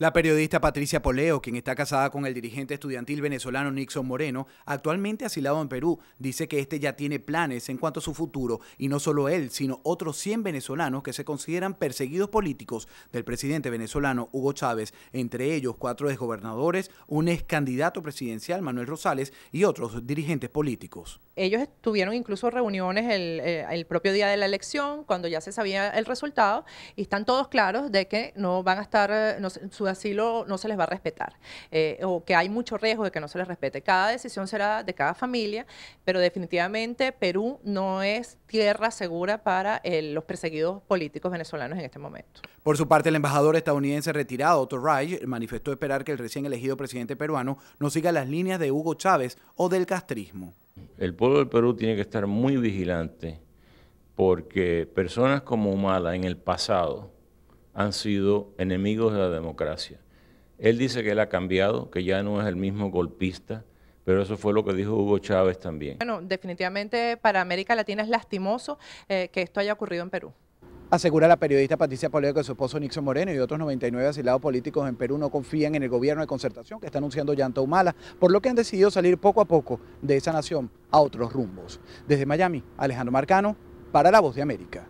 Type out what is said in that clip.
La periodista Patricia Poleo, quien está casada con el dirigente estudiantil venezolano Nixon Moreno, actualmente asilado en Perú, dice que este ya tiene planes en cuanto a su futuro y no solo él, sino otros 100 venezolanos que se consideran perseguidos políticos del presidente venezolano Hugo Chávez, entre ellos cuatro exgobernadores, un ex candidato presidencial Manuel Rosales y otros dirigentes políticos. Ellos tuvieron incluso reuniones eh, el, propio día de la elección, cuando ya se sabía el resultado, y están todos claros de que no van a estar, eh, su así asilo no se les va a respetar eh, o que hay mucho riesgo de que no se les respete. Cada decisión será de cada familia, pero definitivamente Perú no es tierra segura para eh, los perseguidos políticos venezolanos en este momento. Por su parte, el embajador estadounidense retirado, Otto Reich, manifestó esperar que el recién elegido presidente peruano no siga las líneas de Hugo Chávez o del castrismo. El pueblo del Perú tiene que estar muy vigilante porque personas como Humala en el pasado, han sido enemigos de la democracia. Él dice que él ha cambiado, que ya no es el mismo golpista, pero eso fue lo que dijo Hugo Chávez también. Bueno, definitivamente para América Latina es lastimoso eh, que esto haya ocurrido en Perú. Asegura la periodista Patricia Poleo que su esposo Nixon Moreno y otros 99 asilados políticos en Perú no confían en el gobierno de concertación que está anunciando llanto Humala, por lo que han decidido salir poco a poco de esa nación a otros rumbos. Desde Miami, Alejandro Marcano, para La Voz de América.